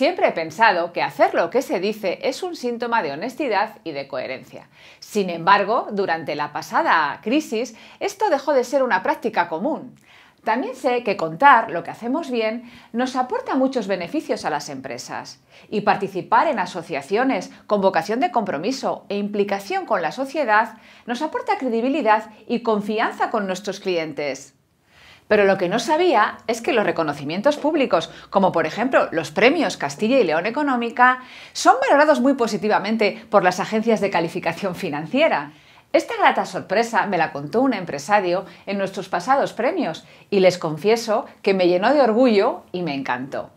Siempre he pensado que hacer lo que se dice es un síntoma de honestidad y de coherencia. Sin embargo, durante la pasada crisis, esto dejó de ser una práctica común. También sé que contar lo que hacemos bien nos aporta muchos beneficios a las empresas y participar en asociaciones con vocación de compromiso e implicación con la sociedad nos aporta credibilidad y confianza con nuestros clientes. Pero lo que no sabía es que los reconocimientos públicos, como por ejemplo los premios Castilla y León Económica, son valorados muy positivamente por las agencias de calificación financiera. Esta grata sorpresa me la contó un empresario en nuestros pasados premios y les confieso que me llenó de orgullo y me encantó.